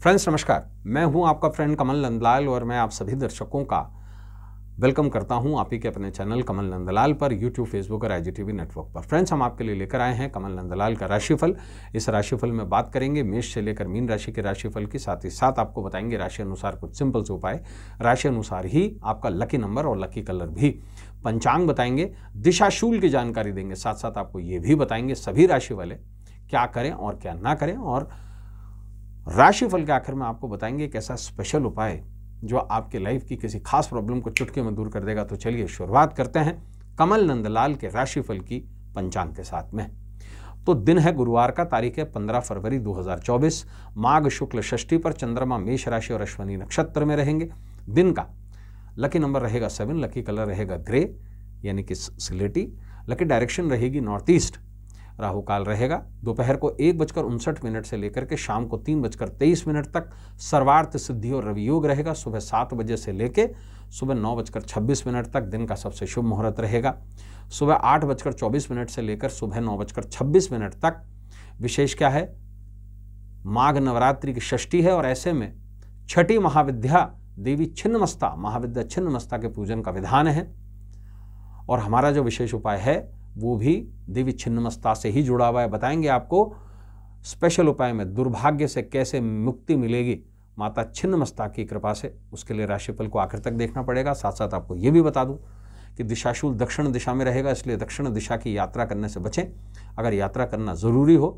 friends नमस्कार मैं हूं आपका फ्रेंड कमल नंदलाल और मैं आप सभी दर्शकों का वेलकम करता हूं आप ही के अपने चैनल कमल नंदलाल पर यूट्यूब फेसबुक और आई नेटवर्क पर फ्रेंड्स हम आपके लिए लेकर आए हैं कमल नंदलाल का राशिफल इस राशिफल में बात करेंगे मेष से लेकर मीन राशि के राशिफल की साथ ही साथ आपको बताएंगे राशि अनुसार कुछ सिंपल से उपाय राशि अनुसार ही आपका लकी नंबर और लकी कलर भी पंचांग बताएंगे दिशाशूल की जानकारी देंगे साथ साथ आपको ये भी बताएंगे सभी राशि वाले क्या करें और क्या ना करें और राशिफल के आखिर में आपको बताएंगे एक ऐसा स्पेशल उपाय जो आपके लाइफ की किसी खास प्रॉब्लम को चुटके में दूर कर देगा तो चलिए शुरुआत करते हैं कमल नंदलाल के राशिफल की पंचांग के साथ में तो दिन है गुरुवार का तारीख है 15 फरवरी 2024 माघ शुक्ल षष्ठी पर चंद्रमा मेष राशि और अश्वनी नक्षत्र में रहेंगे दिन का लकी नंबर रहेगा सेवन लकी कलर रहेगा ग्रे यानी कि सिलेटी लकी डायरेक्शन रहेगी नॉर्थ ईस्ट राहु काल रहेगा दोपहर को एक बजकर उनसठ मिनट से लेकर के शाम को तीन बजकर तेईस मिनट तक सर्वार्थ सिद्धि और रवियोग रहेगा सुबह सात बजे से लेकर सुबह नौ बजकर छब्बीस मिनट तक दिन का सबसे शुभ मुहूर्त रहेगा सुबह आठ बजकर चौबीस मिनट से लेकर सुबह नौ बजकर छब्बीस मिनट तक विशेष क्या है माघ नवरात्रि की षष्ठी है और ऐसे में छठी महाविद्या देवी छिन्नमस्ता महाविद्या छिन्नमस्ता के पूजन का विधान है और हमारा जो विशेष उपाय है वो भी देवी छिन्नमस्ता से ही जुड़ा हुआ है बताएंगे आपको स्पेशल उपाय में दुर्भाग्य से कैसे मुक्ति मिलेगी माता छिन्नमस्ता की कृपा से उसके लिए राशिफल को आखिर तक देखना पड़ेगा साथ साथ आपको ये भी बता दूँ कि दिशाशूल दक्षिण दिशा में रहेगा इसलिए दक्षिण दिशा की यात्रा करने से बचें अगर यात्रा करना ज़रूरी हो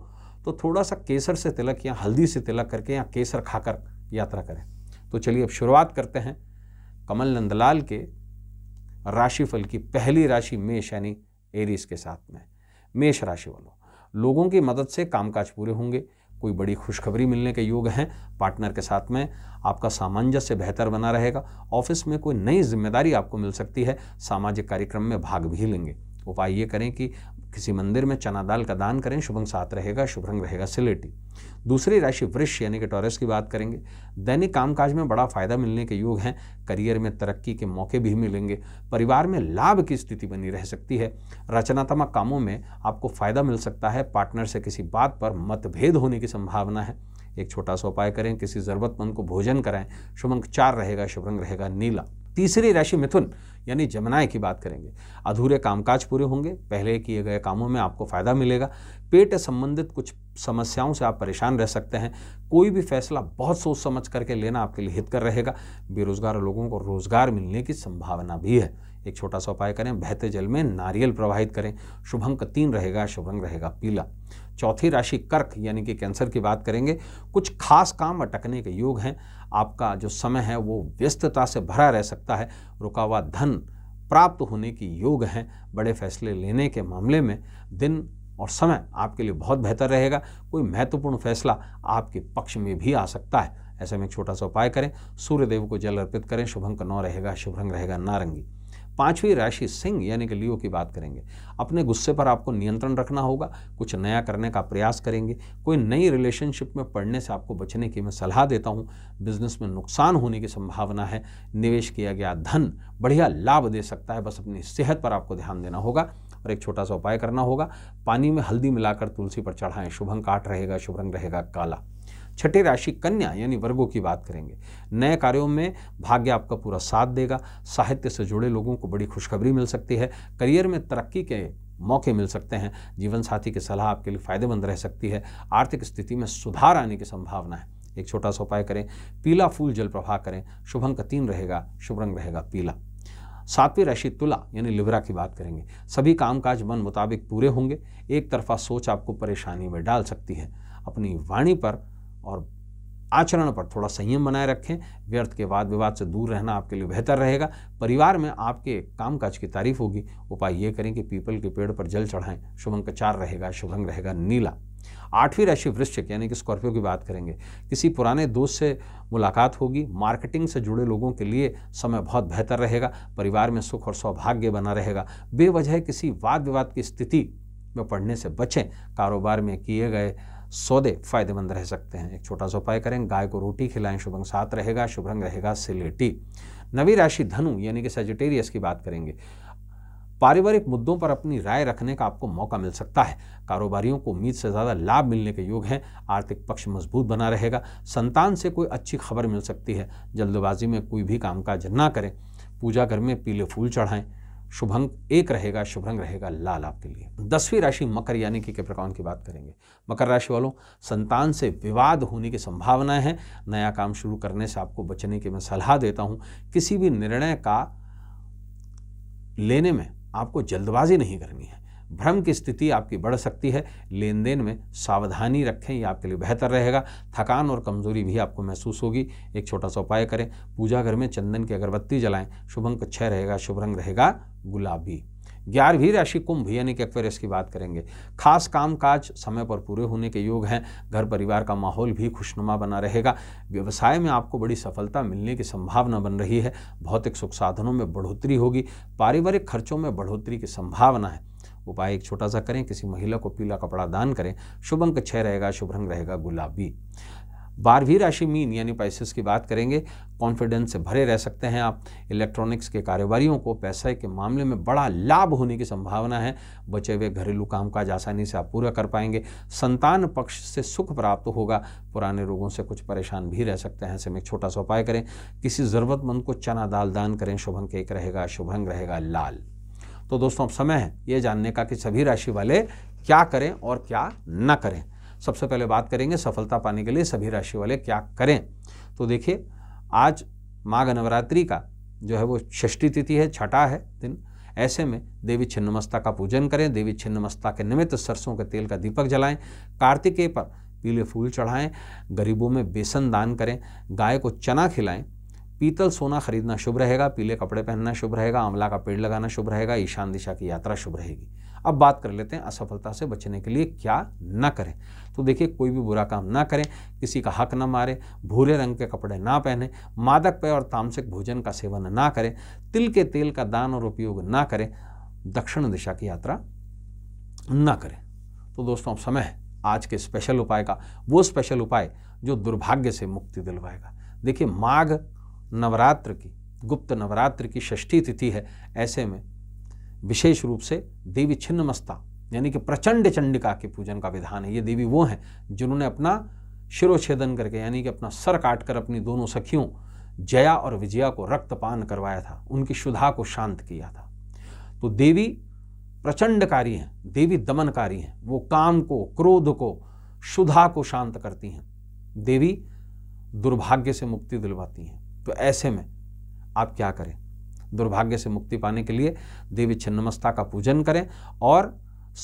तो थोड़ा सा केसर से तिलक या हल्दी से तिलक करके या केसर खाकर यात्रा करें तो चलिए अब शुरुआत करते हैं कमल नंदलाल के राशिफल की पहली राशि मेष यानी एरीज के साथ में मेष राशि वालों लोगों की मदद से कामकाज पूरे होंगे कोई बड़ी खुशखबरी मिलने के योग हैं पार्टनर के साथ में आपका सामंजस्य बेहतर बना रहेगा ऑफिस में कोई नई जिम्मेदारी आपको मिल सकती है सामाजिक कार्यक्रम में भाग भी लेंगे उपाय ये करें कि किसी मंदिर में चना दाल का दान करें शुभंग साथ सात रहेगा शुभ रंग रहेगा सिलेटी दूसरी राशि वृक्ष यानी कि टॉरस की बात करेंगे दैनिक कामकाज में बड़ा फायदा मिलने के योग हैं करियर में तरक्की के मौके भी मिलेंगे परिवार में लाभ की स्थिति बनी रह सकती है रचनात्मक कामों में आपको फायदा मिल सकता है पार्टनर से किसी बात पर मतभेद होने की संभावना है एक छोटा सा उपाय करें किसी ज़रूरतमंद को भोजन कराएं शुभ अंक चार रहेगा शुभ रंग रहेगा नीला तीसरी राशि मिथुन यानी जमनाय की बात करेंगे अधूरे कामकाज पूरे होंगे पहले किए गए कामों में आपको फ़ायदा मिलेगा पेट संबंधित कुछ समस्याओं से आप परेशान रह सकते हैं कोई भी फैसला बहुत सोच समझ करके लेना आपके लिए हितकर रहेगा बेरोजगार लोगों को रोजगार मिलने की संभावना भी है एक छोटा सा उपाय करें बहते जल में नारियल प्रवाहित करें शुभ अंक तीन रहेगा शुभ रंग रहेगा पीला चौथी राशि कर्क यानी कि कैंसर की बात करेंगे कुछ खास काम अटकने के योग हैं आपका जो समय है वो व्यस्तता से भरा रह सकता है रुका हुआ धन प्राप्त होने की योग हैं बड़े फैसले लेने के मामले में दिन और समय आपके लिए बहुत बेहतर रहेगा कोई महत्वपूर्ण फैसला आपके पक्ष में भी आ सकता है ऐसे में एक छोटा सा उपाय करें सूर्यदेव को जल अर्पित करें शुभंक नौ रहेगा शुभ रंग रहेगा नारंगी पांचवी राशि सिंह यानी कि लियो की बात करेंगे अपने गुस्से पर आपको नियंत्रण रखना होगा कुछ नया करने का प्रयास करेंगे कोई नई रिलेशनशिप में पड़ने से आपको बचने की मैं सलाह देता हूँ बिजनेस में नुकसान होने की संभावना है निवेश किया गया धन बढ़िया लाभ दे सकता है बस अपनी सेहत पर आपको ध्यान देना होगा और एक छोटा सा उपाय करना होगा पानी में हल्दी मिलाकर तुलसी पर चढ़ाएं शुभंग काट रहेगा शुभ रंग रहेगा काला छठी राशि कन्या यानी वर्गों की बात करेंगे नए कार्यों में भाग्य आपका पूरा साथ देगा साहित्य से जुड़े लोगों को बड़ी खुशखबरी मिल सकती है करियर में तरक्की के मौके मिल सकते हैं जीवन साथी की सलाह आपके लिए फ़ायदेमंद रह सकती है आर्थिक स्थिति में सुधार आने की संभावना है एक छोटा सा उपाय करें पीला फूल जल प्रवाह करें शुभ अंक तीन रहेगा शुभ रंग रहेगा पीला सातवीं राशि तुला यानी लिब्रा की बात करेंगे सभी कामकाज मन मुताबिक पूरे होंगे एक तरफा सोच आपको परेशानी में डाल सकती है अपनी वाणी पर और आचरण पर थोड़ा संयम बनाए रखें व्यर्थ के वाद विवाद से दूर रहना आपके लिए बेहतर रहेगा परिवार में आपके कामकाज की तारीफ होगी उपाय ये करें कि पीपल के पेड़ पर जल चढ़ाएं शुभ अंक चार रहेगा शुभ रहेगा नीला आठवीं राशि वृश्चिक यानी कि स्कॉर्पियो की बात करेंगे किसी पुराने दोस्त से मुलाकात होगी मार्केटिंग से जुड़े लोगों के लिए समय बहुत बेहतर रहेगा परिवार में सुख और सौभाग्य बना रहेगा बेवजह किसी वाद विवाद की स्थिति में पड़ने से बचें कारोबार में किए गए सौदे फायदेमंद रह सकते हैं एक छोटा सा उपाय करें गाय को रोटी खिलाएं शुभंग साथ रहेगा शुभ रंग रहेगा सिलेटी नवी राशि धनु यानी कि सेजिटेरियस की बात करेंगे पारिवारिक मुद्दों पर अपनी राय रखने का आपको मौका मिल सकता है कारोबारियों को उम्मीद से ज़्यादा लाभ मिलने के योग हैं आर्थिक पक्ष मजबूत बना रहेगा संतान से कोई अच्छी खबर मिल सकती है जल्दबाजी में कोई भी कामकाज ना करें पूजा घर में पीले फूल चढ़ाएं शुभंग एक रहेगा शुभंग रहेगा लाल आपके लिए दसवीं राशि मकर यानी कि कैप्रिकॉन की बात करेंगे मकर राशि वालों संतान से विवाद होने की संभावना है नया काम शुरू करने से आपको बचने की मैं सलाह देता हूं किसी भी निर्णय का लेने में आपको जल्दबाजी नहीं करनी है भ्रम की स्थिति आपकी बढ़ सकती है लेन देन में सावधानी रखें ये आपके लिए बेहतर रहेगा थकान और कमजोरी भी आपको महसूस होगी एक छोटा सा उपाय करें पूजा घर में चंदन की अगरबत्ती जलाएं शुभ अंक छः रहेगा शुभ रंग रहेगा गुलाबी ग्यारहवीं राशि कुंभ यानी कि एक्वेरियस की बात करेंगे खास काम काज समय पर पूरे होने के योग हैं घर परिवार का माहौल भी खुशनुमा बना रहेगा व्यवसाय में आपको बड़ी सफलता मिलने की संभावना बन रही है भौतिक सुख साधनों में बढ़ोतरी होगी पारिवारिक खर्चों में बढ़ोतरी की संभावना है उपाय एक छोटा सा करें किसी महिला को पीला कपड़ा दान करें शुभ अंक छः रहेगा शुभ रंग रहेगा गुलाबी बारहवीं राशि मीन यानी पैसेस की बात करेंगे कॉन्फिडेंस से भरे रह सकते हैं आप इलेक्ट्रॉनिक्स के कारोबारियों को पैसे के मामले में बड़ा लाभ होने की संभावना है बचे हुए घरेलू कामकाज आसानी से आप पूरा कर पाएंगे संतान पक्ष से सुख प्राप्त होगा पुराने रोगों से कुछ परेशान भी रह सकते हैं ऐसे में एक छोटा सा उपाय करें किसी ज़रूरतमंद को चना दाल दान करें शुभंग एक रहेगा शुभंग रहेगा लाल तो दोस्तों अब समय है ये जानने का कि सभी राशि वाले क्या करें और क्या न करें सबसे पहले बात करेंगे सफलता पाने के लिए सभी राशि वाले क्या करें तो देखिए आज माघ नवरात्रि का जो है वो षष्ठी तिथि है छठा है दिन ऐसे में देवी छिन्नमस्ता का पूजन करें देवी छिन्नमस्ता के निमित्त सरसों के तेल का दीपक जलाएं कार्तिकेय पर पीले फूल चढ़ाएं गरीबों में बेसन दान करें गाय को चना खिलाएं पीतल सोना खरीदना शुभ रहेगा पीले कपड़े पहनना शुभ रहेगा आंवला का पेड़ लगाना शुभ रहेगा ईशान दिशा की यात्रा शुभ रहेगी अब बात कर लेते हैं असफलता से बचने के लिए क्या ना करें तो देखिए कोई भी बुरा काम ना करें किसी का हक ना मारे भूरे रंग के कपड़े ना पहने मादक पेय और तामसिक भोजन का सेवन ना करें तिल के तेल का दान और उपयोग ना करें दक्षिण दिशा की यात्रा ना करें तो दोस्तों अब समय है आज के स्पेशल उपाय का वो स्पेशल उपाय जो दुर्भाग्य से मुक्ति दिलवाएगा देखिए माघ नवरात्र की गुप्त नवरात्र की षष्ठी तिथि है ऐसे में विशेष रूप से देवी छिन्नमस्ता यानी कि प्रचंड चंडिका के पूजन का विधान है ये देवी वो हैं जिन्होंने अपना शिरोच्छेदन करके यानी कि अपना सर काट कर अपनी दोनों सखियों जया और विजया को रक्तपान करवाया था उनकी क्षुधा को शांत किया था तो देवी प्रचंडकारी हैं देवी दमनकारी हैं वो काम को क्रोध को शुधा को शांत करती हैं देवी दुर्भाग्य से मुक्ति दिलवाती हैं तो ऐसे में आप क्या करें दुर्भाग्य से मुक्ति पाने के लिए देवी छिन्नमस्ता का पूजन करें और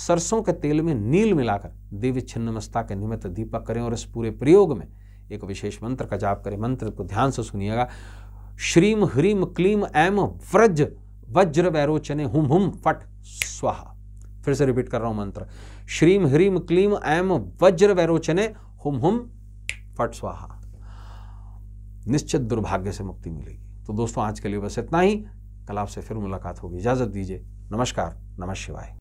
सरसों के तेल में नील मिलाकर देवी छिन्नमस्ता के निमित्त दीपक करें और इस पूरे प्रयोग में एक विशेष मंत्र का जाप करें मंत्र को ध्यान से सुनिएगा श्रीम ह्रीम क्लीम ऐम व्रज वज्र वैरोचने हुम हुम फट स्वाहा फिर से रिपीट कर रहा हूं मंत्र श्रीम ह्रीम क्लीम ऐम वज्र वैरोचने हुम हुम फट स्वाहा निश्चित दुर्भाग्य से मुक्ति मिलेगी तो दोस्तों आज के लिए बस इतना ही कल आपसे फिर मुलाकात होगी इजाज़त दीजिए नमस्कार नमः शिवाय